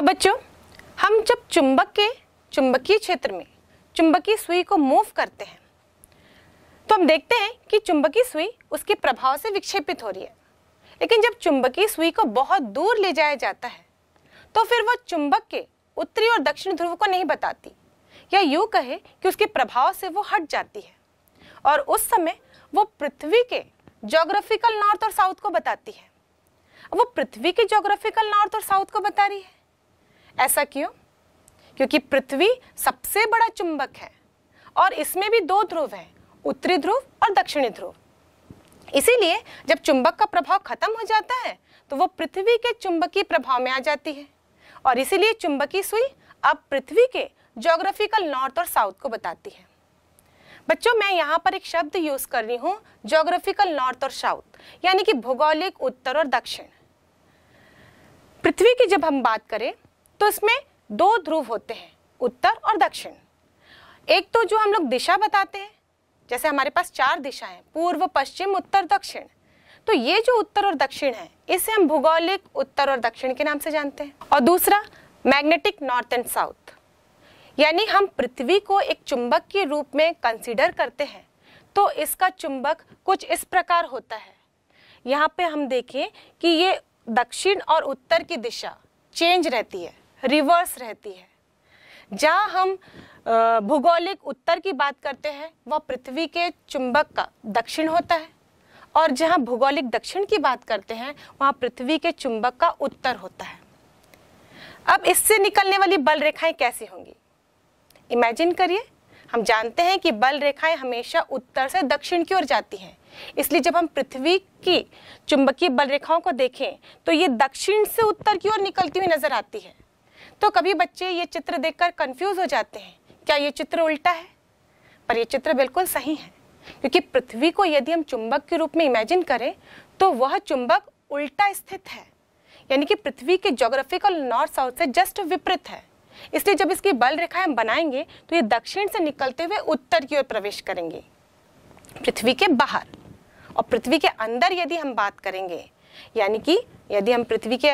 अब बच्चों हम जब चुंबक के चुंबकीय क्षेत्र में चुंबकीय सुई को मूव करते हैं तो हम देखते हैं कि चुंबकीय सुई उसके प्रभाव से विक्षेपित हो रही है लेकिन जब चुंबकीय सुई को बहुत दूर ले जाया जाता है तो फिर वह चुंबक के उत्तरी और दक्षिण ध्रुव को नहीं बताती या यूँ कहे कि उसके प्रभाव से वो हट जाती है और उस समय वो पृथ्वी के ज्योग्राफिकल नॉर्थ और साउथ को बताती है वो पृथ्वी के ज्योग्राफिकल नॉर्थ और साउथ को बता रही है ऐसा क्यों क्योंकि पृथ्वी सबसे बड़ा चुंबक है और इसमें भी दो ध्रुव हैं उत्तरी ध्रुव और दक्षिणी ध्रुव इसीलिए जब चुंबक का प्रभाव खत्म हो जाता है तो वो पृथ्वी के चुंबकीय प्रभाव में आ जाती है और इसीलिए चुंबकीय सुई अब पृथ्वी के ज्योग्राफिकल नॉर्थ और साउथ को बताती है बच्चों मैं यहाँ पर एक शब्द यूज कर रही हूँ ज्योग्राफिकल नॉर्थ और साउथ यानी कि भौगोलिक उत्तर और दक्षिण पृथ्वी की जब हम बात करें तो इसमें दो ध्रुव होते हैं उत्तर और दक्षिण एक तो जो हम लोग दिशा बताते हैं जैसे हमारे पास चार दिशाएं पूर्व पश्चिम उत्तर दक्षिण तो ये जो उत्तर और दक्षिण है इसे हम भूगोलिक उत्तर और दक्षिण के नाम से जानते हैं और दूसरा मैग्नेटिक नॉर्थ एंड साउथ यानी हम पृथ्वी को एक चुंबक के रूप में कंसिडर करते हैं तो इसका चुंबक कुछ इस प्रकार होता है यहाँ पे हम देखें कि ये दक्षिण और उत्तर की दिशा चेंज रहती है रिवर्स रहती है जहाँ हम भूगोलिक उत्तर की बात करते हैं वह पृथ्वी के चुंबक का दक्षिण होता है और जहाँ भूगोलिक दक्षिण की बात करते हैं वहाँ पृथ्वी के चुंबक का उत्तर होता है अब इससे निकलने वाली बल रेखाएं कैसी होंगी इमेजिन करिए हम जानते हैं कि बल रेखाएं हमेशा उत्तर से दक्षिण की ओर जाती हैं इसलिए जब हम पृथ्वी की चुंबकीय बल रेखाओं को देखें तो ये दक्षिण से उत्तर की ओर निकलती हुई नजर आती है तो कभी बच्चे ये चित्र देखकर कंफ्यूज हो जाते हैं क्या ये चित्र उल्टा है पर ये चित्र बिल्कुल सही है क्योंकि पृथ्वी को यदि हम चुंबक के रूप में इमेजिन करें तो वह चुंबक उल्टा स्थित है यानी कि पृथ्वी के जोग्राफिकल नॉर्थ साउथ से जस्ट विपरीत है इसलिए जब इसकी बल रेखा हम बनाएंगे तो ये दक्षिण से निकलते हुए उत्तर की ओर प्रवेश करेंगे पृथ्वी के बाहर और पृथ्वी के अंदर यदि हम बात करेंगे यानी कि यदि हम पृथ्वी के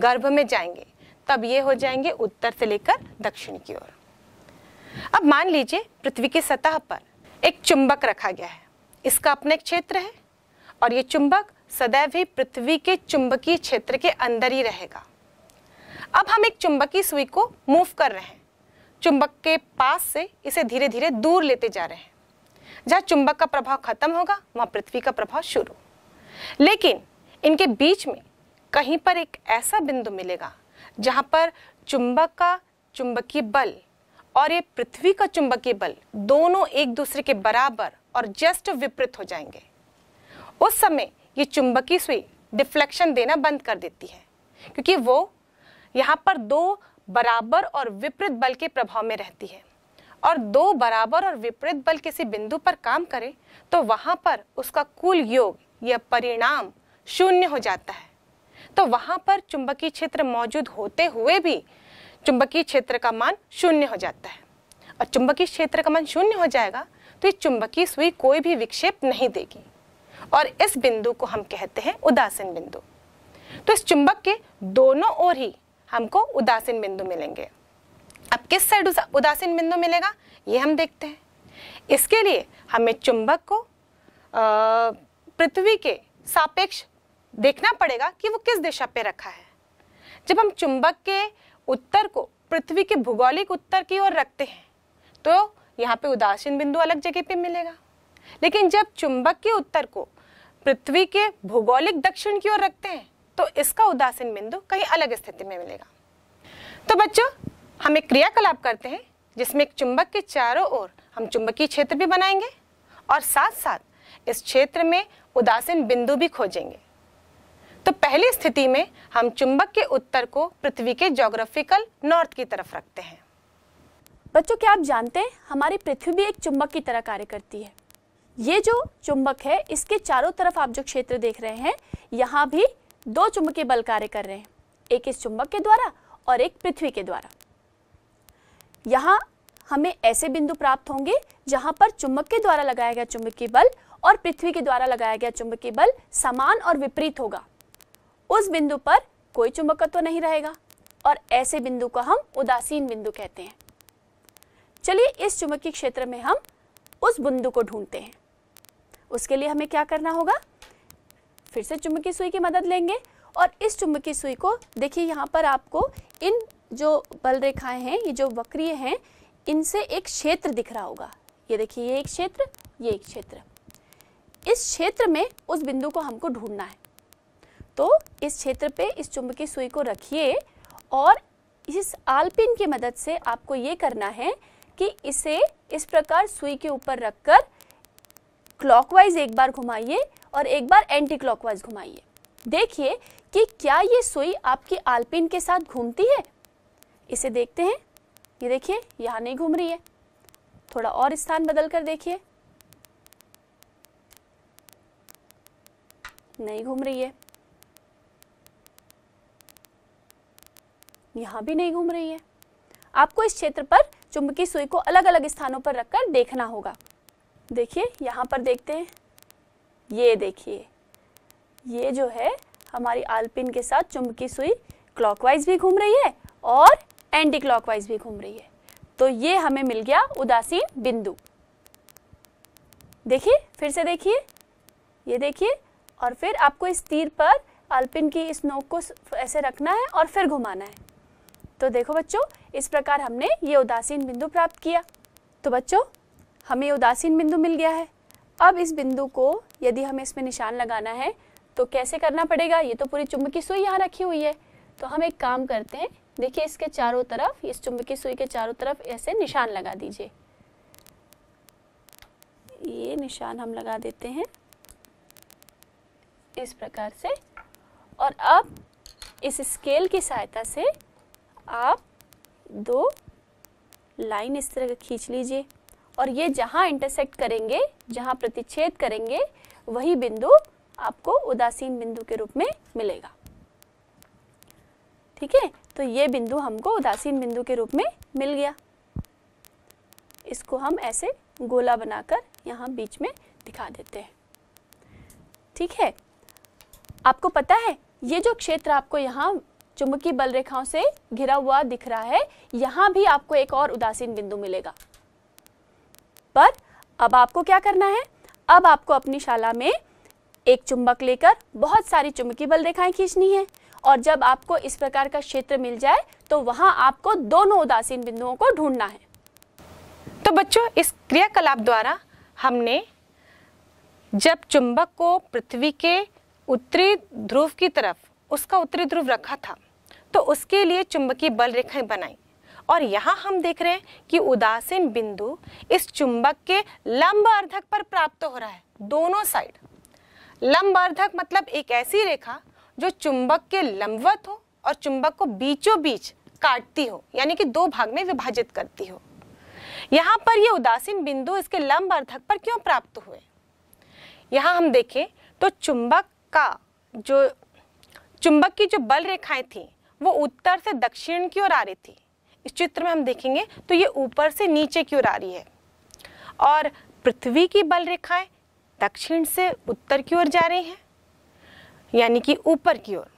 गर्भ में जाएंगे तब ये हो जाएंगे उत्तर से लेकर दक्षिण की ओर अब मान लीजिए पृथ्वी की सतह पर एक चुंबक रखा गया है इसका अपना एक क्षेत्र है और यह चुंबक सदैव ही पृथ्वी के चुंबकीय क्षेत्र के अंदर ही रहेगा अब हम एक चुंबकीय सुई को मूव कर रहे हैं चुंबक के पास से इसे धीरे धीरे दूर लेते जा रहे हैं जहां चुंबक का प्रभाव खत्म होगा वहां पृथ्वी का प्रभाव शुरू लेकिन इनके बीच में कहीं पर एक ऐसा बिंदु मिलेगा जहाँ पर चुंबक का चुंबकीय बल और ये पृथ्वी का चुंबकीय बल दोनों एक दूसरे के बराबर और जस्ट विपरीत हो जाएंगे उस समय ये चुंबकीय सुई डिफ्लेक्शन देना बंद कर देती है क्योंकि वो यहाँ पर दो बराबर और विपरीत बल के प्रभाव में रहती है और दो बराबर और विपरीत बल किसी बिंदु पर काम करे तो वहाँ पर उसका कुल योग या परिणाम शून्य हो जाता है तो वहां पर चुंबकीय क्षेत्र मौजूद होते हुए भी चुंबकीय क्षेत्र का मान शून्य हो जाता है और चुंबकीय क्षेत्र का मान शून्य हो जाएगा तो ये चुंबकीय सुई कोई भी विक्षेप नहीं देगी और इस बिंदु को हम कहते हैं उदासीन बिंदु तो इस चुंबक के दोनों ओर ही हमको उदासीन बिंदु मिलेंगे अब किस साइड उदासीन बिंदु मिलेगा ये हम देखते हैं इसके लिए हमें चुंबक को पृथ्वी के सापेक्ष देखना पड़ेगा कि वो किस दिशा पे रखा है जब हम चुंबक के उत्तर को पृथ्वी के भूगोलिक उत्तर की ओर रखते हैं तो यहाँ पे उदासीन बिंदु अलग जगह पे मिलेगा लेकिन जब चुंबक के उत्तर को पृथ्वी के भूगोलिक दक्षिण की ओर रखते हैं तो इसका उदासीन बिंदु कहीं अलग स्थिति में मिलेगा तो बच्चों हम एक क्रियाकलाप करते हैं जिसमें एक चुंबक के चारों ओर हम चुंबकीय क्षेत्र भी बनाएंगे और साथ साथ इस क्षेत्र में उदासीन बिंदु भी खोजेंगे तो पहली स्थिति में हम चुंबक के उत्तर को पृथ्वी के जोग्राफिकल नॉर्थ की तरफ रखते हैं बच्चों क्या आप जानते हैं हमारी पृथ्वी भी एक चुंबक की तरह कार्य करती है ये जो चुंबक है इसके चारों तरफ आप जो क्षेत्र देख रहे हैं यहाँ भी दो चुंबकीय बल कार्य कर रहे हैं एक इस चुंबक के द्वारा और एक पृथ्वी के द्वारा यहाँ हमें ऐसे बिंदु प्राप्त होंगे जहाँ पर चुंबक के द्वारा लगाया गया चुंबकीय बल और पृथ्वी के द्वारा लगाया गया चुंबकीय बल समान और विपरीत होगा उस बिंदु पर कोई चुंबकत्व नहीं रहेगा और ऐसे बिंदु को हम उदासीन बिंदु कहते हैं चलिए इस चुंबकीय क्षेत्र में हम उस बिंदु को ढूंढते हैं उसके लिए हमें क्या करना होगा फिर से चुंबकीय सुई की मदद लेंगे और इस चुंबकीय सुई को देखिए यहाँ पर आपको इन जो बल रेखाएं हैं ये जो वक्रीय हैं इनसे एक क्षेत्र दिख रहा होगा ये देखिए ये एक क्षेत्र ये एक क्षेत्र इस क्षेत्र में उस बिंदु को हमको ढूंढना है तो इस क्षेत्र पे इस चुंबकीय सुई को रखिए और इस आलपिन की मदद से आपको ये करना है कि इसे इस प्रकार सुई के ऊपर रखकर क्लॉकवाइज एक बार घुमाइए और एक बार एंटी क्लॉकवाइज घुमाइए देखिए कि क्या ये सुई आपकी आलपिन के साथ घूमती है इसे देखते हैं ये देखिए यहाँ नहीं घूम रही है थोड़ा और स्थान बदल कर देखिए नहीं घूम रही है यहाँ भी नहीं घूम रही है आपको इस क्षेत्र पर चुंबकीय सुई को अलग अलग स्थानों पर रखकर देखना होगा देखिए यहाँ पर देखते हैं ये देखिए ये जो है हमारी आलपिन के साथ चुंबकीय सुई क्लॉकवाइज भी घूम रही है और एंटी क्लॉकवाइज भी घूम रही है तो ये हमें मिल गया उदासीन बिंदु देखिए फिर से देखिए ये देखिए और फिर आपको इस तीर पर आलपिन की इस नोक को ऐसे रखना है और फिर घुमाना है तो देखो बच्चों इस प्रकार हमने ये उदासीन बिंदु प्राप्त किया तो बच्चों हमें उदासीन बिंदु मिल गया है अब इस बिंदु को यदि हमें इसमें निशान लगाना है तो कैसे करना पड़ेगा ये तो पूरी चुंबकीय सुई यहाँ रखी हुई है तो हम एक काम करते हैं देखिए इसके चारों तरफ इस चुंबकीय सुई के चारों तरफ ऐसे निशान लगा दीजिए ये निशान हम लगा देते हैं इस प्रकार से और अब इस स्केल की सहायता से आप दो लाइन इस तरह खींच लीजिए और ये जहाँ इंटरसेक्ट करेंगे जहाँ प्रतिच्छेद करेंगे वही बिंदु आपको उदासीन बिंदु के रूप में मिलेगा ठीक है तो ये बिंदु हमको उदासीन बिंदु के रूप में मिल गया इसको हम ऐसे गोला बनाकर यहाँ बीच में दिखा देते हैं ठीक है आपको पता है ये जो क्षेत्र आपको यहाँ चुंबकीय बल रेखाओं से घिरा हुआ दिख रहा है यहां भी आपको एक और उदासीन बिंदु मिलेगा पर अब आपको क्या करना है अब आपको अपनी शाला में एक चुंबक लेकर बहुत सारी चुंबकीय बल रेखाएं खींचनी है और जब आपको इस प्रकार का क्षेत्र मिल जाए तो वहां आपको दोनों उदासीन बिंदुओं को ढूंढना है तो बच्चों इस क्रियाकलाप द्वारा हमने जब चुंबक को पृथ्वी के उत्तरी ध्रुव की तरफ उसका उत्तरी ध्रुव रखा था तो उसके लिए चुंबकीय बल रेखाएं बनाई और यहाँ हम देख रहे हैं कि उदासीन बिंदु इस चुंबक के लंब अर्धक पर प्राप्त हो रहा है दोनों साइड लंब अर्धक मतलब एक ऐसी रेखा जो चुंबक के लंबवत हो और चुंबक को बीचों बीच काटती हो यानी कि दो भाग में विभाजित करती हो यहाँ पर यह उदासीन बिंदु इसके लंब अर्धक पर क्यों प्राप्त हुए यहाँ हम देखें तो चुंबक का जो चुंबक की जो बल रेखाएं थी वो उत्तर से दक्षिण की ओर आ रही थी इस चित्र में हम देखेंगे तो ये ऊपर से नीचे की ओर आ रही है और पृथ्वी की बल रेखाएं दक्षिण से उत्तर की ओर जा रही हैं यानी कि ऊपर की ओर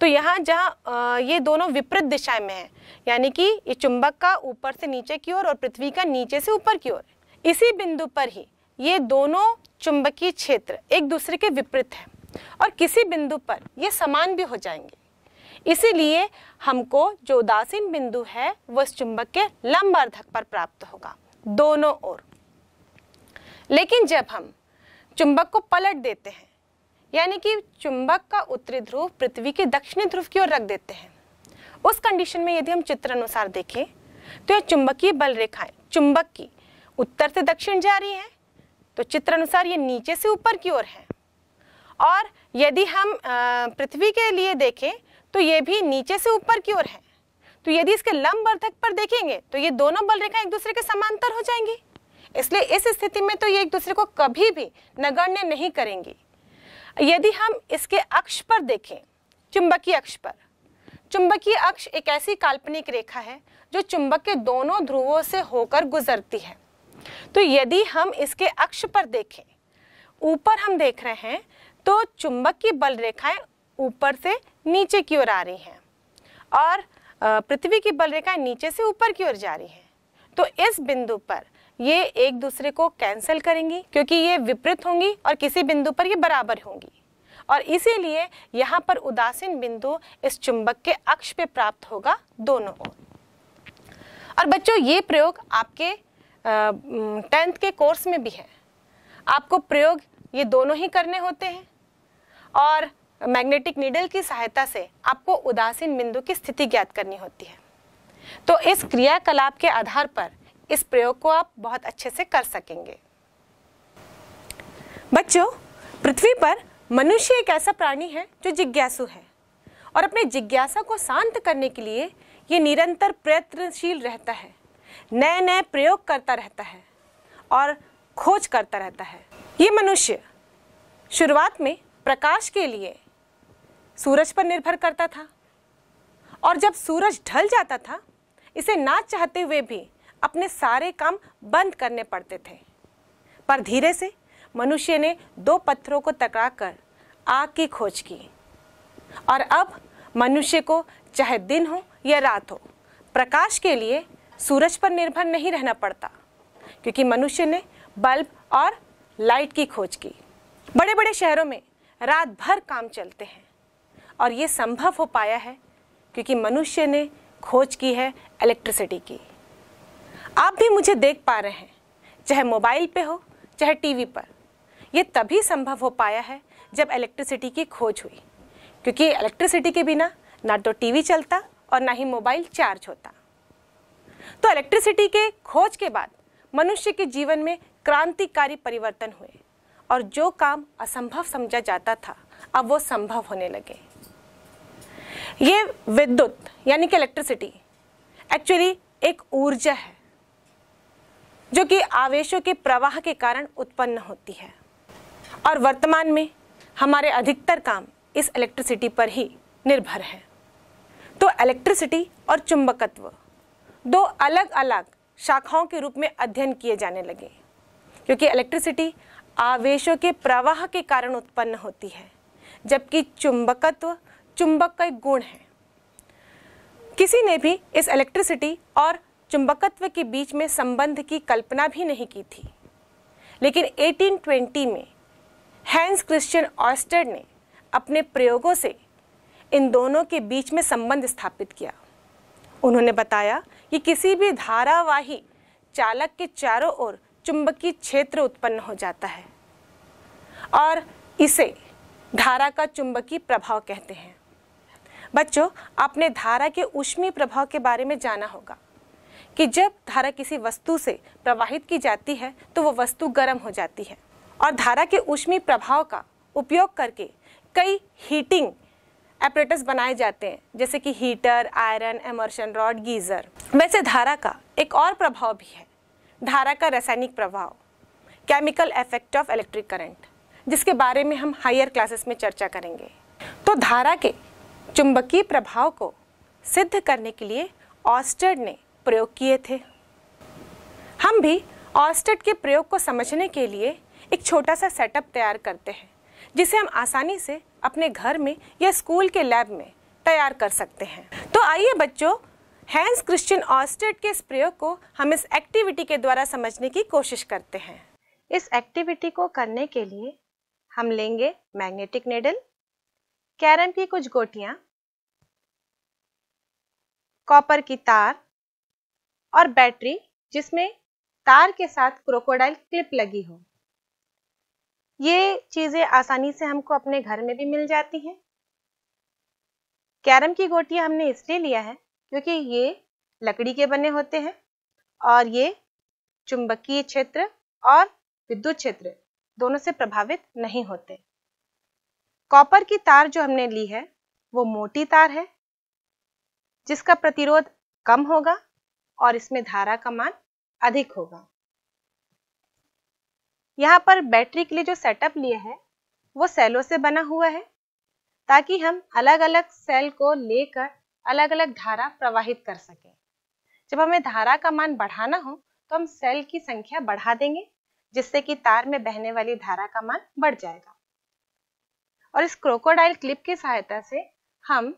तो यहाँ जहाँ ये दोनों विपरीत दिशा में है यानी कि ये चुंबक का ऊपर से नीचे की ओर और पृथ्वी का नीचे से ऊपर की ओर इसी बिंदु पर ही ये दोनों चुंबकीय क्षेत्र एक दूसरे के विपरीत हैं और किसी बिंदु पर ये समान भी हो जाएंगे इसीलिए हमको जो उदासीन बिंदु है वह इस चुंबक के लंब अर्धक पर प्राप्त होगा दोनों ओर लेकिन जब हम चुंबक को पलट देते हैं यानी कि चुंबक का उत्तरी ध्रुव पृथ्वी के दक्षिणी ध्रुव की ओर रख देते हैं उस कंडीशन में यदि हम चित्र अनुसार देखें तो यह चुंबकीय बल रेखाएं चुंबक की उत्तर से दक्षिण जा रही हैं तो चित्र अनुसार ये नीचे से ऊपर की ओर है और यदि हम पृथ्वी के लिए देखें तो ये भी नीचे से ऊपर की ओर है तो यदि इसके लंब वर्धक पर देखेंगे तो ये दोनों बल रेखा एक दूसरे के समांतर हो जाएंगी इसलिए इस स्थिति में तो ये एक दूसरे को कभी भी नगण्य नहीं करेंगी यदि हम इसके अक्ष पर देखें चुंबकीय अक्ष पर चुंबकीय अक्ष एक ऐसी काल्पनिक रेखा है जो चुंबक के दोनों ध्रुवों से होकर गुजरती है तो यदि हम इसके अक्ष पर देखें ऊपर हम देख रहे हैं तो चुंबक की बल रेखाएं ऊपर से नीचे की ओर आ रही हैं और पृथ्वी की बल रेखाएं नीचे से ऊपर की ओर जा रही हैं तो इस बिंदु पर ये एक दूसरे को कैंसिल करेंगी क्योंकि ये विपरीत होंगी और किसी बिंदु पर ये बराबर होंगी और इसीलिए यहाँ पर उदासीन बिंदु इस चुंबक के अक्ष पे प्राप्त होगा दोनों ओर और बच्चों ये प्रयोग आपके टेंथ के कोर्स में भी है आपको प्रयोग ये दोनों ही करने होते हैं और मैग्नेटिक नीडल की सहायता से आपको उदासीन बिंदु की स्थिति ज्ञात करनी होती है तो इस क्रियाकलाप के आधार पर इस प्रयोग को आप बहुत अच्छे से कर सकेंगे बच्चों पृथ्वी पर मनुष्य एक ऐसा प्राणी है जो जिज्ञासु है और अपने जिज्ञासा को शांत करने के लिए ये निरंतर प्रयत्नशील रहता है नए नए प्रयोग करता रहता है और खोज करता रहता है ये मनुष्य शुरुआत में प्रकाश के लिए सूरज पर निर्भर करता था और जब सूरज ढल जाता था इसे ना चाहते हुए भी अपने सारे काम बंद करने पड़ते थे पर धीरे से मनुष्य ने दो पत्थरों को टकरा कर आग की खोज की और अब मनुष्य को चाहे दिन हो या रात हो प्रकाश के लिए सूरज पर निर्भर नहीं रहना पड़ता क्योंकि मनुष्य ने बल्ब और लाइट की खोज की बड़े बड़े शहरों में रात भर काम चलते हैं और ये संभव हो पाया है क्योंकि मनुष्य ने खोज की है इलेक्ट्रिसिटी की आप भी मुझे देख पा रहे हैं चाहे मोबाइल पे हो चाहे टीवी पर यह तभी संभव हो पाया है जब इलेक्ट्रिसिटी की खोज हुई क्योंकि इलेक्ट्रिसिटी के बिना ना तो टीवी चलता और ना ही मोबाइल चार्ज होता तो इलेक्ट्रिसिटी के खोज के बाद मनुष्य के जीवन में क्रांतिकारी परिवर्तन हुए और जो काम असंभव समझा जाता था अब वो संभव होने लगे ये विद्युत यानी कि इलेक्ट्रिसिटी एक्चुअली एक ऊर्जा है जो कि आवेशों के प्रवाह के कारण उत्पन्न होती है और वर्तमान में हमारे अधिकतर काम इस इलेक्ट्रिसिटी पर ही निर्भर है तो इलेक्ट्रिसिटी और चुंबकत्व दो अलग अलग शाखाओं के रूप में अध्ययन किए जाने लगे क्योंकि इलेक्ट्रिसिटी आवेशों के प्रवाह के कारण उत्पन्न होती है जबकि चुंबकत्व चुंबक का एक गुण है किसी ने भी इस इलेक्ट्रिसिटी और चुंबकत्व के बीच में संबंध की कल्पना भी नहीं की थी लेकिन 1820 में हैंस क्रिश्चियन ऑस्टर ने अपने प्रयोगों से इन दोनों के बीच में संबंध स्थापित किया उन्होंने बताया कि किसी भी धारावाही चालक के चारों ओर चुंबकीय क्षेत्र उत्पन्न हो जाता है और इसे धारा का चुंबकीय प्रभाव कहते हैं बच्चों आपने धारा के उष्मीय प्रभाव के बारे में जाना होगा कि जब धारा किसी वस्तु से प्रवाहित की जाती है तो वो वस्तु गर्म हो जाती है और धारा के उष्मीय प्रभाव का उपयोग करके कई हीटिंग एपरेटस बनाए जाते हैं जैसे कि heater iron immersion rod geyser वैसे धारा का एक और प्रभाव भी है धारा का रासायनिक प्रभाव chemical effect of electric current जिसके बारे में हम हायर क्लासेस में चर्चा करेंगे तो धारा के चुंबकीय प्रभाव को सिद्ध करने के लिए ऑस्टर्ड ने प्रयोग किए थे हम भी ऑस्टर्ड के प्रयोग को समझने के लिए एक छोटा सा सेटअप तैयार करते हैं जिसे हम आसानी से अपने घर में या स्कूल के लैब में तैयार कर सकते हैं तो आइए बच्चों हैंस क्रिश्चियन ऑस्टेड के इस प्रयोग को हम इस एक्टिविटी के द्वारा समझने की कोशिश करते हैं इस एक्टिविटी को करने के लिए हम लेंगे मैग्नेटिक नेडल कैरम की कुछ गोटिया कॉपर की तार और बैटरी जिसमें तार के साथ क्रोकोडाइल क्लिप लगी हो ये चीज़ें आसानी से हमको अपने घर में भी मिल जाती हैं कैरम की गोटियां हमने इसलिए लिया है क्योंकि ये लकड़ी के बने होते हैं और ये चुंबकीय क्षेत्र और विद्युत क्षेत्र दोनों से प्रभावित नहीं होते कॉपर की तार जो हमने ली है वो मोटी तार है जिसका प्रतिरोध कम होगा और इसमें धारा का मान अधिक होगा यहाँ पर बैटरी के लिए जो सेटअप लिए है वो सेलों से बना हुआ है ताकि हम अलग अलग सेल को लेकर अलग अलग धारा प्रवाहित कर सके जब हमें धारा का मान बढ़ाना हो तो हम सेल की संख्या बढ़ा देंगे जिससे कि तार में बहने वाली धारा का मान बढ़ जाएगा और इस क्रोकोडाइल क्लिप की सहायता से हम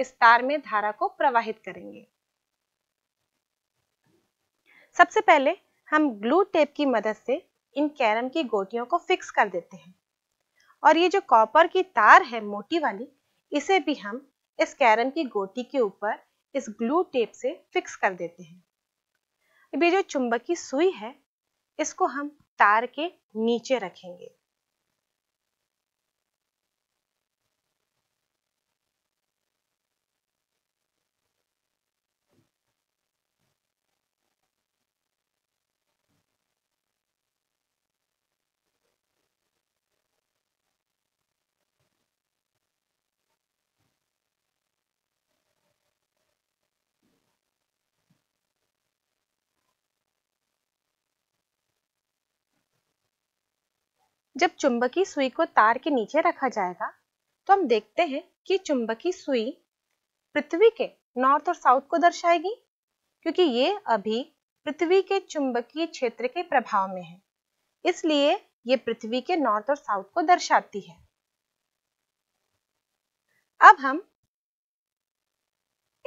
इस तार में धारा को प्रवाहित करेंगे सबसे पहले हम ग्लू टेप की मदद से इन कैरम की गोटियों को फिक्स कर देते हैं और ये जो कॉपर की तार है मोटी वाली इसे भी हम इस कैरम की गोटी के ऊपर इस ग्लू टेप से फिक्स कर देते हैं अब ये जो चुंबकीय सुई है इसको हम तार के नीचे रखेंगे जब चुंबकीय सुई को तार के नीचे रखा जाएगा तो हम देखते हैं कि चुंबकीय सुई पृथ्वी के नॉर्थ और साउथ को दर्शाएगी क्योंकि ये अभी पृथ्वी के चुंबकीय क्षेत्र के प्रभाव में है इसलिए ये पृथ्वी के नॉर्थ और साउथ को दर्शाती है अब हम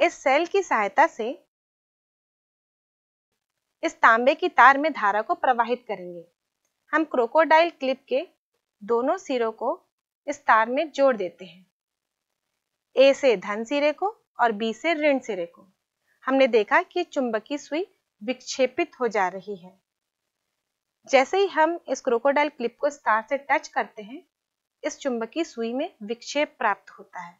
इस सेल की सहायता से इस तांबे की तार में धारा को प्रवाहित करेंगे हम क्रोकोडाइल क्लिप के दोनों सिरों को इस तार में जोड़ देते हैं ए से धन सिरे को और बी से ऋण सिरे को हमने देखा कि चुंबकीय सुई विक्षेपित हो जा रही है जैसे ही हम इस क्रोकोडाइल क्लिप को इस तार से टच करते हैं इस चुंबकीय सुई में विक्षेप प्राप्त होता है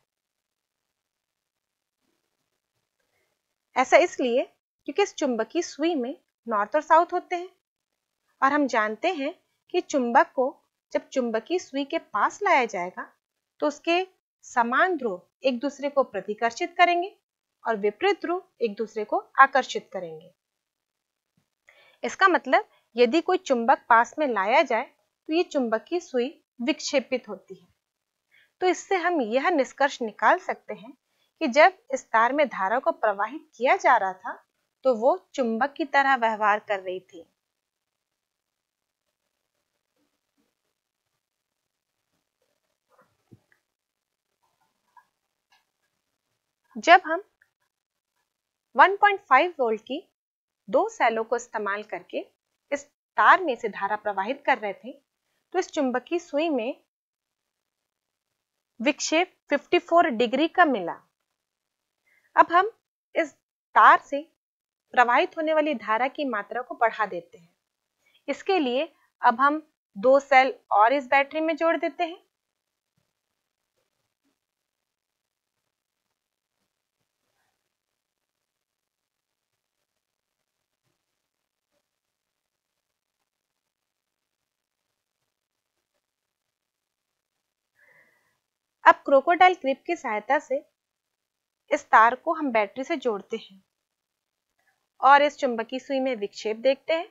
ऐसा इसलिए क्योंकि इस चुंबकीय सुई में नॉर्थ और साउथ होते हैं और हम जानते हैं कि चुंबक को जब चुंबकीय सुई के पास लाया जाएगा तो उसके समान ध्रुव एक दूसरे को प्रतिकर्षित करेंगे और विपरीत ध्रुव एक दूसरे को आकर्षित करेंगे इसका मतलब यदि कोई चुंबक पास में लाया जाए तो ये चुंबकीय सुई विक्षेपित होती है तो इससे हम यह निष्कर्ष निकाल सकते हैं कि जब इस तार में धारा को प्रवाहित किया जा रहा था तो वो चुंबक की तरह व्यवहार कर रही थी जब हम 1.5 वोल्ट की दो सेलों को इस्तेमाल करके इस तार में से धारा प्रवाहित कर रहे थे तो इस चुंबकीय सुई में विक्षेप 54 डिग्री का मिला अब हम इस तार से प्रवाहित होने वाली धारा की मात्रा को बढ़ा देते हैं इसके लिए अब हम दो सेल और इस बैटरी में जोड़ देते हैं अब क्रोकोडाइल क्रिप की सहायता से इस तार को हम बैटरी से जोड़ते हैं और इस चुंबकीय सुई में विक्षेप देखते हैं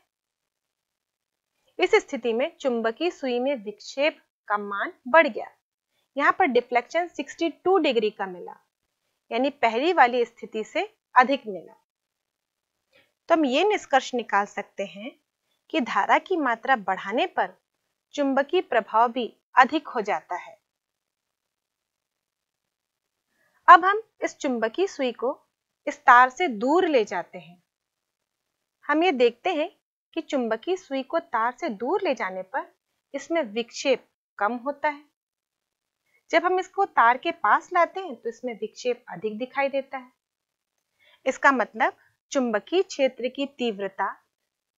इस स्थिति में चुंबकीय सुई में विक्षेप का मान बढ़ गया यहाँ पर डिफ्लेक्शन 62 डिग्री का मिला यानी पहली वाली स्थिति से अधिक मिला तो हम ये निष्कर्ष निकाल सकते हैं कि धारा की मात्रा बढ़ाने पर चुंबकीय प्रभाव भी अधिक हो जाता है अब हम इस चुंबकीय सुई को इस तार से दूर ले जाते हैं हम ये देखते हैं कि चुंबकीय सुई को तार से दूर ले जाने पर इसमें विक्षेप कम होता है जब हम इसको तार के पास लाते हैं तो इसमें विक्षेप अधिक दिखाई देता है इसका मतलब चुंबकीय क्षेत्र की तीव्रता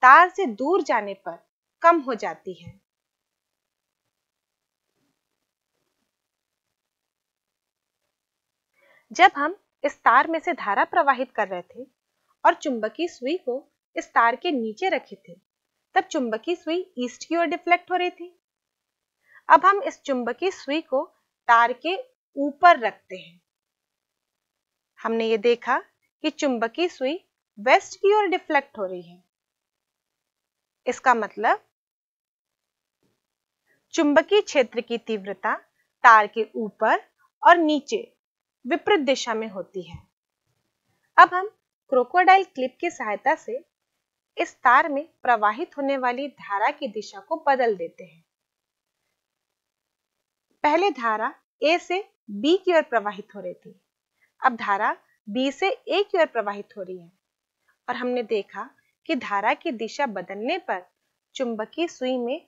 तार से दूर जाने पर कम हो जाती है जब हम इस तार में से धारा प्रवाहित कर रहे थे और चुंबकीय सुई को इस तार के नीचे रखे थे तब चुंबकीय सुई ईस्ट की ओर डिफ्लेक्ट हो रही थी अब हम इस चुंबकीय सुई को तार के ऊपर रखते हैं हमने ये देखा कि चुंबकीय सुई वेस्ट की ओर डिफ्लेक्ट हो रही है इसका मतलब चुंबकीय क्षेत्र की तीव्रता तार के ऊपर और नीचे विपरीत दिशा में होती है अब हम क्रोकोडाइल क्लिप की सहायता से इस तार में प्रवाहित होने वाली धारा की दिशा को बदल देते हैं पहले धारा ए से बी की ओर प्रवाहित हो रही थी अब धारा बी से ए की ओर प्रवाहित हो रही है और हमने देखा कि धारा की दिशा बदलने पर चुंबकीय सुई में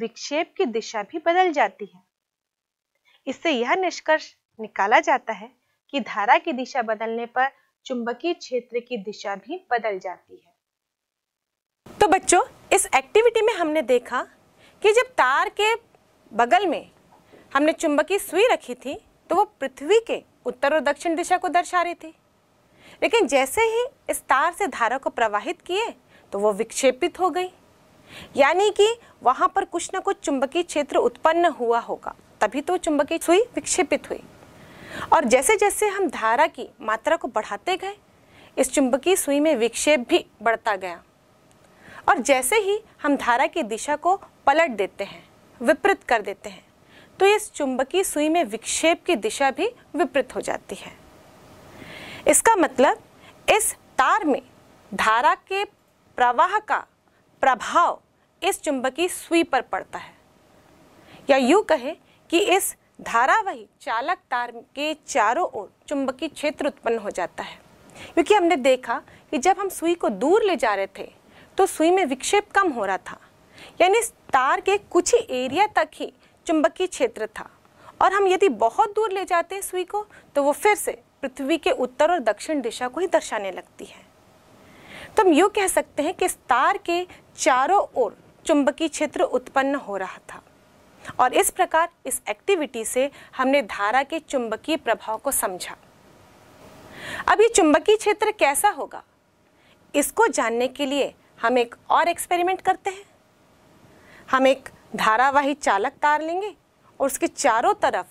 विक्षेप की दिशा भी बदल जाती है इससे यह निष्कर्ष निकाला जाता है कि धारा की दिशा बदलने पर चुंबकीय क्षेत्र की दिशा भी बदल जाती है तो बच्चों इस एक्टिविटी में हमने देखा कि जब तार के बगल में हमने चुंबकीय सुई रखी थी तो वो पृथ्वी के उत्तर और दक्षिण दिशा को दर्शा रही थी लेकिन जैसे ही इस तार से धारा को प्रवाहित किए तो वो विक्षेपित हो गई यानी कि वहां पर कुछ ना कुछ चुंबकीय क्षेत्र उत्पन्न हुआ होगा तभी तो चुंबकीय सुई विक्षेपित हुई और जैसे जैसे हम धारा की मात्रा को बढ़ाते गए इस चुंबकीय सुई में विक्षेप भी बढ़ता गया और जैसे ही हम धारा की दिशा को पलट देते हैं विपरीत कर देते हैं तो इस चुंबकीय सुई में विक्षेप की दिशा भी विपरीत हो जाती है इसका मतलब इस तार में धारा के प्रवाह का प्रभाव इस चुंबकीय सुई पर पड़ता है या यूँ कहें कि इस धारावाही चालक तार के चारों ओर चुंबकीय क्षेत्र उत्पन्न हो जाता है क्योंकि हमने देखा कि जब हम सुई को दूर ले जा रहे थे तो सुई में विक्षेप कम हो रहा था यानी तार के कुछ ही एरिया तक ही चुंबकीय क्षेत्र था और हम यदि बहुत दूर ले जाते हैं सुई को तो वो फिर से पृथ्वी के उत्तर और दक्षिण दिशा को ही दर्शाने लगती है तो हम यूँ कह सकते हैं कि इस तार के चारों ओर चुंबकीय क्षेत्र उत्पन्न हो रहा था और इस प्रकार इस एक्टिविटी से हमने धारा के चुंबकीय प्रभाव को समझा अब ये चुंबकीय क्षेत्र कैसा होगा इसको जानने के लिए हम एक और एक्सपेरिमेंट करते हैं हम एक धारावाही चालक तार लेंगे और उसके चारों तरफ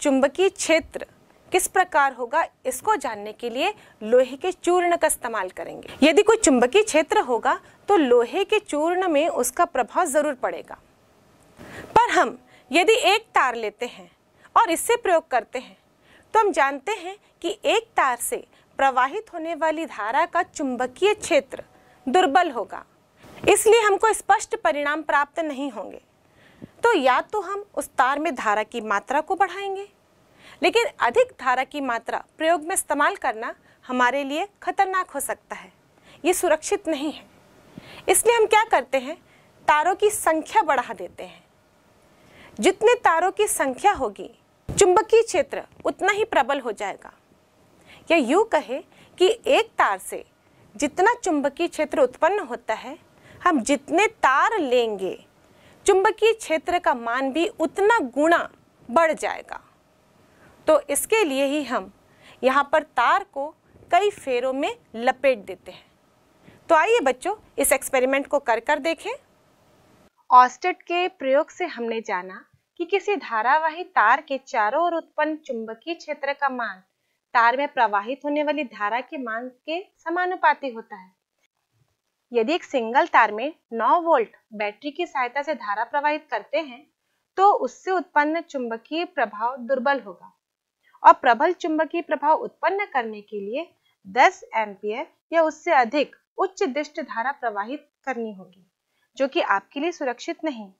चुंबकीय क्षेत्र किस प्रकार होगा इसको जानने के लिए लोहे के चूर्ण का इस्तेमाल करेंगे यदि कोई चुंबकीय क्षेत्र होगा तो लोहे के चूर्ण में उसका प्रभाव जरूर पड़ेगा पर हम यदि एक तार लेते हैं और इससे प्रयोग करते हैं तो हम जानते हैं कि एक तार से प्रवाहित होने वाली धारा का चुंबकीय क्षेत्र दुर्बल होगा इसलिए हमको स्पष्ट परिणाम प्राप्त नहीं होंगे तो या तो हम उस तार में धारा की मात्रा को बढ़ाएंगे लेकिन अधिक धारा की मात्रा प्रयोग में इस्तेमाल करना हमारे लिए खतरनाक हो सकता है ये सुरक्षित नहीं है इसलिए हम क्या करते हैं तारों की संख्या बढ़ा देते हैं जितने तारों की संख्या होगी चुंबकीय क्षेत्र उतना ही प्रबल हो जाएगा या यूँ कहे कि एक तार से जितना चुंबकीय क्षेत्र उत्पन्न होता है हम जितने तार लेंगे चुंबकीय क्षेत्र का मान भी उतना गुणा बढ़ जाएगा तो इसके लिए ही हम यहाँ पर तार को कई फेरों में लपेट देते हैं तो आइए बच्चों इस एक्सपेरिमेंट को कर कर देखें ऑस्टेट के प्रयोग से हमने जाना कि किसी धारावाही तार के चारों ओर उत्पन्न चुंबकीय क्षेत्र का मान तार में प्रवाहित होने वाली धारा के मान के समानुपाती होता है यदि एक सिंगल तार में 9 वोल्ट बैटरी की सहायता से धारा प्रवाहित करते हैं तो उससे उत्पन्न चुंबकीय प्रभाव दुर्बल होगा और प्रबल चुंबकीय प्रभाव उत्पन्न करने के लिए 10 एम्पियर या उससे अधिक उच्च दिष्ट धारा प्रवाहित करनी होगी जो कि आपके लिए सुरक्षित नहीं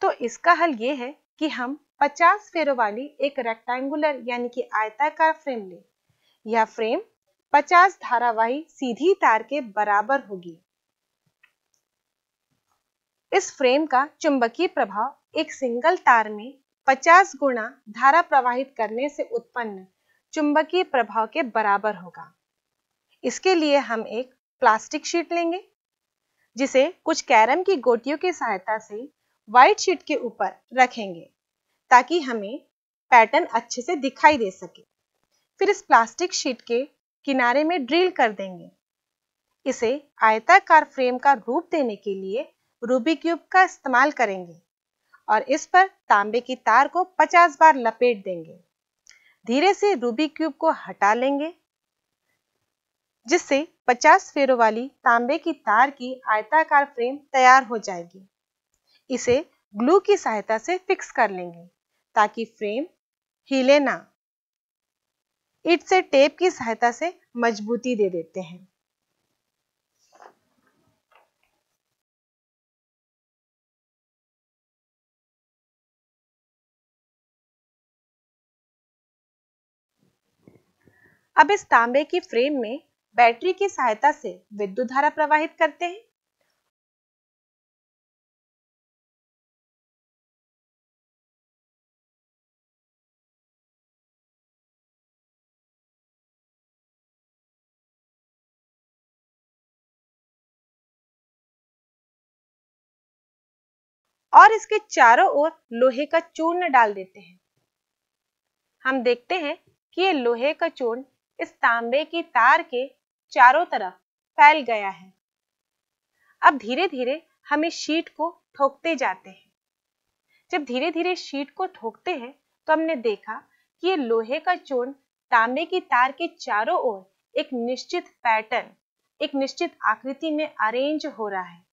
तो इसका हल ये है कि हम 50 फेरों वाली एक रेक्टेंगुलर यानी कि आयताकार फ्रेम लें यह फ्रेम 50 धारावाही सीधी तार के बराबर होगी इस फ्रेम का चुंबकीय प्रभाव एक सिंगल तार में 50 गुना धारा प्रवाहित करने से उत्पन्न चुंबकीय प्रभाव के बराबर होगा इसके लिए हम एक प्लास्टिक शीट लेंगे जिसे कुछ कैरम की गोटियों की सहायता से व्हाइट शीट के ऊपर रखेंगे ताकि हमें पैटर्न अच्छे से दिखाई दे सके फिर इस प्लास्टिक शीट के किनारे में ड्रिल कर देंगे इसे आयताकार फ्रेम का रूप देने के लिए रूबी क्यूब का इस्तेमाल करेंगे और इस पर तांबे की तार को 50 बार लपेट देंगे धीरे से रूबी क्यूब को हटा लेंगे जिससे 50 फेरों वाली तांबे की तार की आयताकार फ्रेम तैयार हो जाएगी इसे ग्लू की सहायता से फिक्स कर लेंगे ताकि फ्रेम हिले ना इट से टेप की सहायता से मजबूती दे देते हैं अब इस तांबे की फ्रेम में बैटरी की सहायता से विद्युत धारा प्रवाहित करते हैं और इसके चारों ओर लोहे का चूर्ण डाल देते हैं हम देखते हैं कि ये लोहे का चूर्ण इस तांबे की तार के चारों तरफ फैल गया है अब धीरे धीरे हम इस शीट को ठोकते जाते हैं जब धीरे धीरे शीट को ठोकते हैं तो हमने देखा कि ये लोहे का चोन तांबे की तार के चारों ओर एक निश्चित पैटर्न एक निश्चित आकृति में अरेंज हो रहा है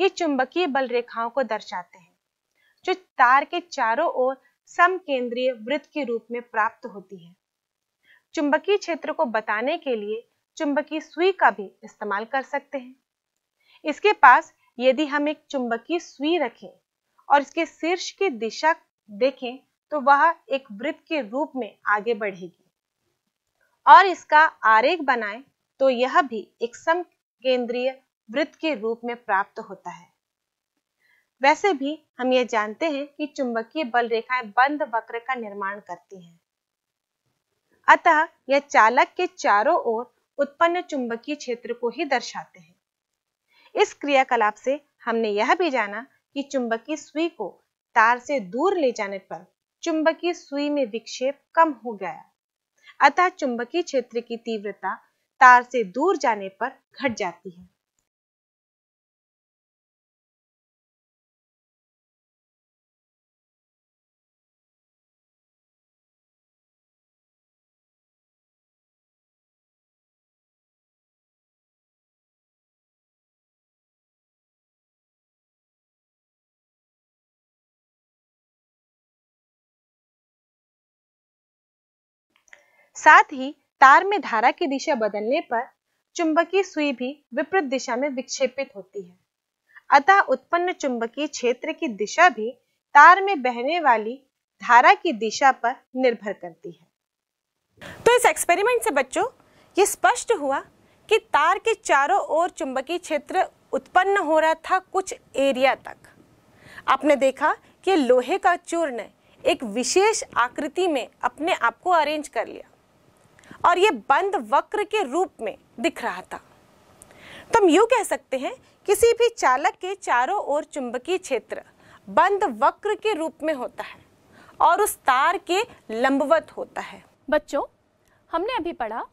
ये चुंबकीय बल रेखाओं को दर्शाते हैं जो तार के चारों ओर समकेंद्रीय वृत्त के रूप में प्राप्त होती है चुंबकीय क्षेत्र को बताने के लिए चुंबकीय सुई का भी इस्तेमाल कर सकते हैं इसके पास यदि हम एक चुंबकीय सुई रखें और इसके शीर्ष की दिशा देखें तो वह एक वृत्त के रूप में आगे बढ़ेगी और इसका आरेख बनाएं तो यह भी एक सम केंद्रीय वृत्त के रूप में प्राप्त होता है वैसे भी हम यह जानते हैं कि चुंबकीय बल रेखाएं बंद वक्र का निर्माण करती हैं अतः यह चालक के चारों ओर उत्पन्न चुंबकीय क्षेत्र को ही दर्शाते हैं इस क्रियाकलाप से हमने यह भी जाना कि चुंबकीय सुई को तार से दूर ले जाने पर चुंबकीय सुई में विक्षेप कम हो गया अतः चुंबकीय क्षेत्र की तीव्रता तार से दूर जाने पर घट जाती है साथ ही तार में धारा की दिशा बदलने पर चुंबकीय सुई भी विपरीत दिशा में विक्षेपित होती है अतः उत्पन्न चुंबकीय क्षेत्र की दिशा भी तार में बहने वाली धारा की दिशा पर निर्भर करती है तो इस एक्सपेरिमेंट से बच्चों ये स्पष्ट हुआ कि तार के चारों ओर चुंबकीय क्षेत्र उत्पन्न हो रहा था कुछ एरिया तक आपने देखा कि लोहे का चूर्ण एक विशेष आकृति में अपने आप को अरेंज कर लिया और ये बंद वक्र के रूप में दिख रहा था तो हम यूँ कह सकते हैं किसी भी चालक के चारों ओर चुंबकीय क्षेत्र बंद वक्र के रूप में होता है और उस तार के लंबवत होता है बच्चों हमने अभी पढ़ा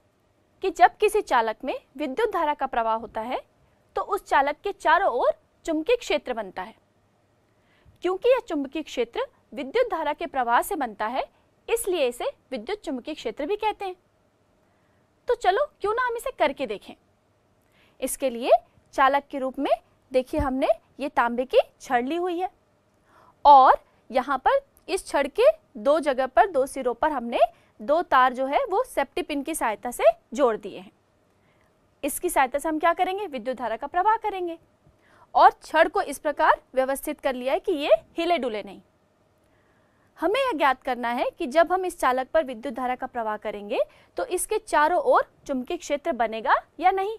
कि जब किसी चालक में विद्युत धारा का प्रवाह होता है तो उस चालक के चारों ओर चुंबकीय क्षेत्र बनता है क्योंकि यह चुंबकीय क्षेत्र विद्युत धारा के प्रवाह से बनता है इसलिए इसे विद्युत चुंबकीय क्षेत्र भी कहते हैं तो चलो क्यों ना हम इसे करके देखें इसके लिए चालक के रूप में देखिए हमने ये तांबे की छड़ ली हुई है और यहाँ पर इस छड़ के दो जगह पर दो सिरों पर हमने दो तार जो है वो सेप्टी पिन की सहायता से जोड़ दिए हैं इसकी सहायता से हम क्या करेंगे विद्युत धारा का प्रवाह करेंगे और छड़ को इस प्रकार व्यवस्थित कर लिया है कि ये हिले डुले नहीं हमें यह ज्ञात करना है कि जब हम इस चालक पर विद्युत धारा का प्रवाह करेंगे तो इसके चारों ओर चुंबकीय क्षेत्र बनेगा या नहीं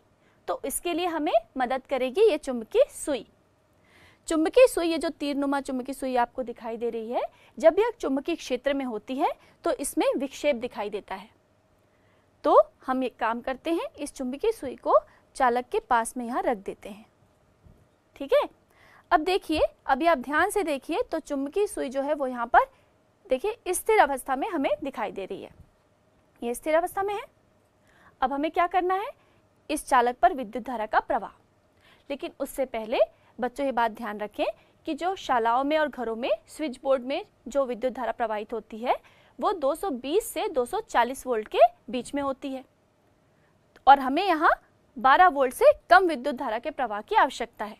तो इसके लिए हमें मदद करेगी ये चुंबकीय सुई चुंबकीय सुई ये जो नुमा चुंबकीय सुई आपको दिखाई दे रही है जब यह चुंबकीय क्षेत्र में होती है तो इसमें विक्षेप दिखाई देता है तो हम एक काम करते हैं इस चुंबकीय सुई को चालक के पास में यहाँ रख देते हैं ठीक है अब देखिए अभी आप ध्यान से देखिए तो चुंबकीय सुई जो है वो यहाँ पर देखिए स्थिर अवस्था में हमें दिखाई दे रही है ये स्थिर अवस्था में है अब हमें क्या करना है इस चालक पर विद्युत धारा का प्रवाह लेकिन उससे पहले बच्चों ये बात ध्यान रखें कि जो शालाओं में और घरों में स्विच बोर्ड में जो विद्युत धारा प्रवाहित होती है वो 220 से 240 वोल्ट के बीच में होती है और हमें यहाँ 12 वोल्ट से कम विद्युत धारा के प्रवाह की आवश्यकता है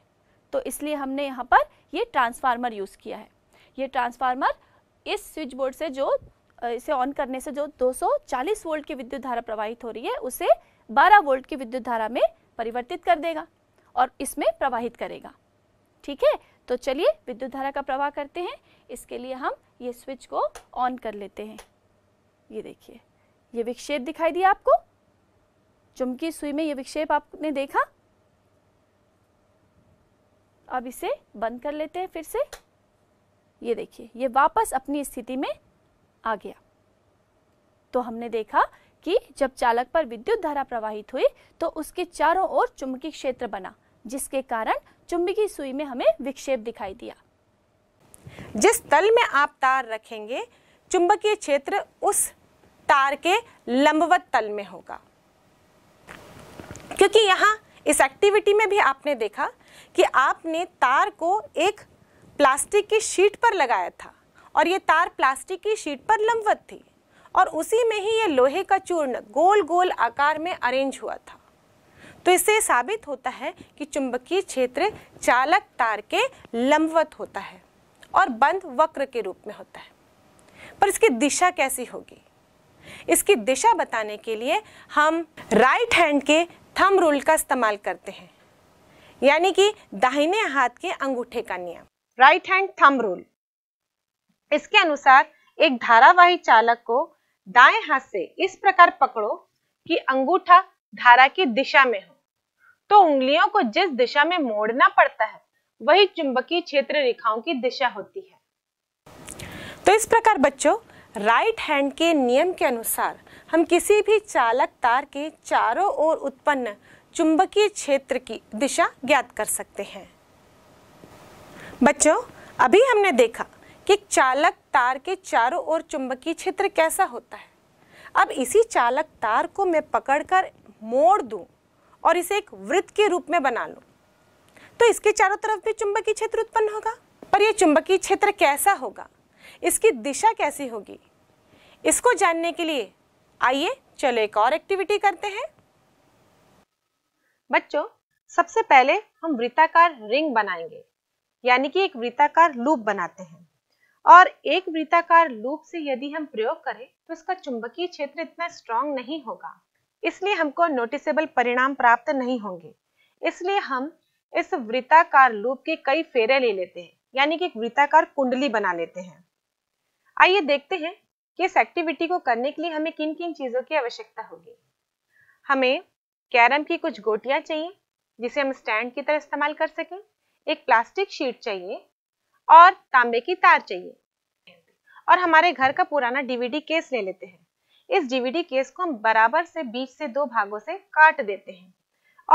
तो इसलिए हमने यहाँ पर ये ट्रांसफार्मर यूज़ किया है ये ट्रांसफार्मर इस स्विच बोर्ड से जो इसे ऑन करने से जो 240 वोल्ट की विद्युत धारा प्रवाहित हो रही है उसे 12 वोल्ट की विद्युत धारा में परिवर्तित कर देगा और इसमें प्रवाहित करेगा ठीक है तो चलिए विद्युत धारा का प्रवाह करते हैं इसके लिए हम ये स्विच को ऑन कर लेते हैं ये देखिए ये विक्षेप दिखाई दिया आपको चुमकी सुई में ये विक्षेप आपने देखा अब इसे बंद कर लेते हैं फिर से ये देखिए ये वापस अपनी स्थिति में आ गया तो हमने देखा कि जब चालक पर विद्युत धारा प्रवाहित हुई तो उसके चारों ओर चुंबकीय क्षेत्र बना जिसके कारण चुंबकीय सुई में हमें विक्षेप दिखाई दिया जिस तल में आप तार रखेंगे चुंबकीय क्षेत्र उस तार के लंबवत तल में होगा क्योंकि यहाँ इस एक्टिविटी में भी आपने देखा कि आपने तार को एक प्लास्टिक की शीट पर लगाया था और ये तार प्लास्टिक की शीट पर लंबवत थी और उसी में ही ये लोहे का चूर्ण गोल गोल आकार में अरेंज हुआ था तो इससे साबित होता है कि चुंबकीय क्षेत्र चालक तार के लंबवत होता है और बंद वक्र के रूप में होता है पर इसकी दिशा कैसी होगी इसकी दिशा बताने के लिए हम राइट हैंड के थम रूल का इस्तेमाल करते हैं यानी कि दाहिने हाथ के अंगूठे का नियम राइट हैंड थम रूल इसके अनुसार एक धारावाही चालक को दाएं हाथ से इस प्रकार पकड़ो कि अंगूठा धारा की दिशा में हो तो उंगलियों को जिस दिशा में मोड़ना पड़ता है वही चुंबकीय क्षेत्र रेखाओं की दिशा होती है तो इस प्रकार बच्चों राइट हैंड के नियम के अनुसार हम किसी भी चालक तार के चारों ओर उत्पन्न चुंबकीय क्षेत्र की दिशा ज्ञात कर सकते हैं बच्चों अभी हमने देखा कि चालक तार के चारों ओर चुंबकीय क्षेत्र कैसा होता है अब इसी चालक तार को मैं पकड़कर मोड़ दूं और इसे एक वृत्त के रूप में बना लूं तो इसके चारों तरफ भी चुंबकीय क्षेत्र उत्पन्न होगा पर यह चुंबकीय क्षेत्र कैसा होगा इसकी दिशा कैसी होगी इसको जानने के लिए आइए चलो एक और एक्टिविटी करते हैं बच्चों सबसे पहले हम वृत्ताकार रिंग बनाएंगे यानी कि एक वृत्ताकार लूप बनाते हैं और एक वृत्ताकार लूप से यदि हम प्रयोग करें तो इसका चुंबकीय क्षेत्र इतना स्ट्रांग नहीं होगा इसलिए हमको नोटिसेबल परिणाम प्राप्त नहीं होंगे इसलिए हम इस वृत्ताकार लूप के कई फेरे ले लेते हैं यानी कि एक वृत्ताकार कुंडली बना लेते हैं आइए देखते हैं कि इस एक्टिविटी को करने के लिए हमें किन किन चीज़ों की आवश्यकता होगी हमें कैरम की कुछ गोटियां चाहिए जिसे हम स्टैंड की तरह इस्तेमाल कर सकें एक प्लास्टिक शीट चाहिए और तांबे की तार चाहिए और हमारे घर का पुराना डीवीडी केस ले लेते हैं इस डीवीडी केस को हम बराबर से बीच से दो भागों से काट देते हैं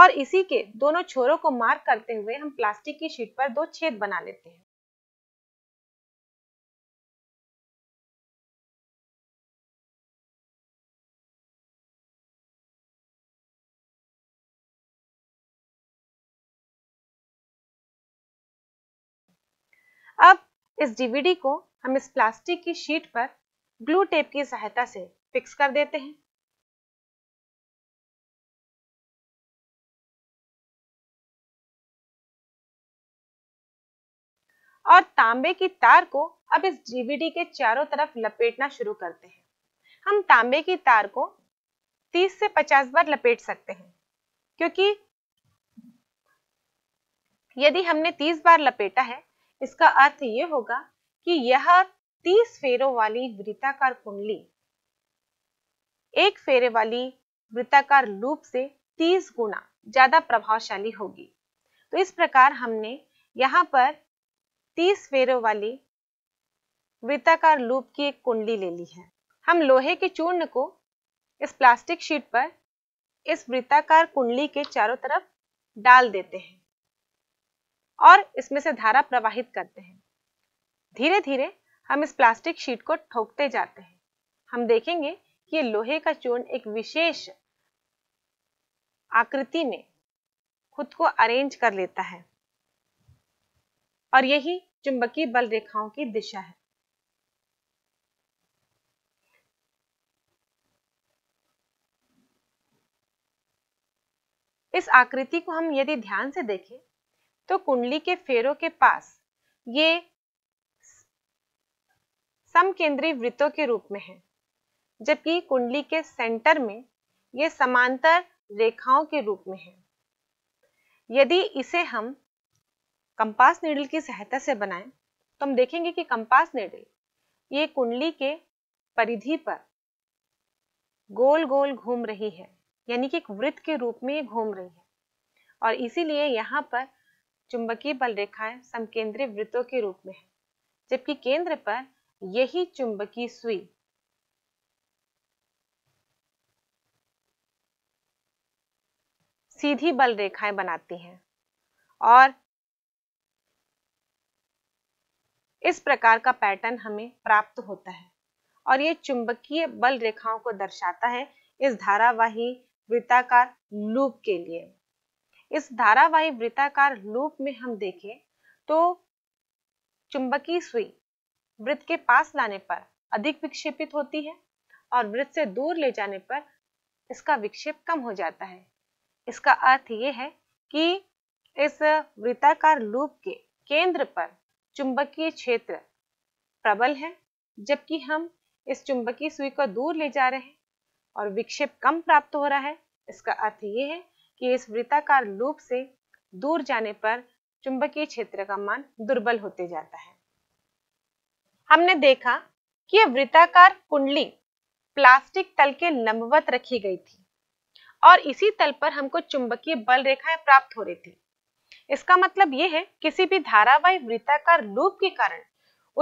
और इसी के दोनों छोरों को मार्क करते हुए हम प्लास्टिक की शीट पर दो छेद बना लेते हैं अब इस डीवीडी को हम इस प्लास्टिक की शीट पर ग्लू टेप की सहायता से फिक्स कर देते हैं और तांबे की तार को अब इस डीवीडी के चारों तरफ लपेटना शुरू करते हैं हम तांबे की तार को 30 से 50 बार लपेट सकते हैं क्योंकि यदि हमने 30 बार लपेटा है इसका अर्थ ये होगा कि यह तीस फेरों वाली वृत्ताकार कुंडली एक फेरे वाली वृत्ताकार लूप से तीस गुना ज्यादा प्रभावशाली होगी तो इस प्रकार हमने यहाँ पर तीस फेरों वाली वृत्ताकार लूप की एक कुंडली ले ली है हम लोहे के चूर्ण को इस प्लास्टिक शीट पर इस वृत्ताकार कुंडली के चारों तरफ डाल देते हैं और इसमें से धारा प्रवाहित करते हैं धीरे धीरे हम इस प्लास्टिक शीट को ठोकते जाते हैं हम देखेंगे कि ये लोहे का चूर्ण एक विशेष आकृति में खुद को अरेंज कर लेता है और यही चुंबकीय बल रेखाओं की दिशा है इस आकृति को हम यदि ध्यान से देखें तो कुंडली के फेरों के पास ये समकेंद्रीय वृत्तों के रूप में है जबकि कुंडली के सेंटर में ये समांतर रेखाओं के रूप में है यदि इसे हम कंपास नीडल की सहायता से बनाएं तो हम देखेंगे कि कंपास नीडल ये कुंडली के परिधि पर गोल गोल घूम रही है यानी कि एक वृत्त के रूप में घूम रही है और इसीलिए यहाँ पर चुंबकीय बल रेखाएं समकेंद्रीय वृत्तों के रूप में है जबकि केंद्र पर यही चुंबकीय सुई सीधी बल रेखाएं बनाती हैं और इस प्रकार का पैटर्न हमें प्राप्त होता है और ये चुंबकीय बल रेखाओं को दर्शाता है इस धारावाही वृत्ताकार लूप के लिए इस धारावाही वृत्ताकार लूप में हम देखें तो चुंबकीय सुई वृत्त के पास लाने पर अधिक विक्षेपित होती है और वृत्त से दूर ले जाने पर इसका विक्षेप कम हो जाता है इसका अर्थ ये है कि इस वृत्ताकार लूप के केंद्र पर चुंबकीय क्षेत्र प्रबल है जबकि हम इस चुंबकीय सुई को दूर ले जा रहे हैं और विक्षेप कम प्राप्त हो रहा है इसका अर्थ ये है कि इस वृत्ताकार लूप से दूर जाने पर चुंबकीय क्षेत्र का मान दुर्बल होते जाता है हमने देखा कि यह वृत्ताकार कुंडली प्लास्टिक तल के लंबवत रखी गई थी और इसी तल पर हमको चुंबकीय बल रेखाएं प्राप्त हो रही थी इसका मतलब यह है किसी भी धारावाही वृत्ताकार लूप के कारण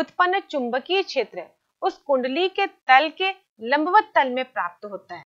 उत्पन्न चुंबकीय क्षेत्र उस कुंडली के तल के लंबवत तल में प्राप्त होता है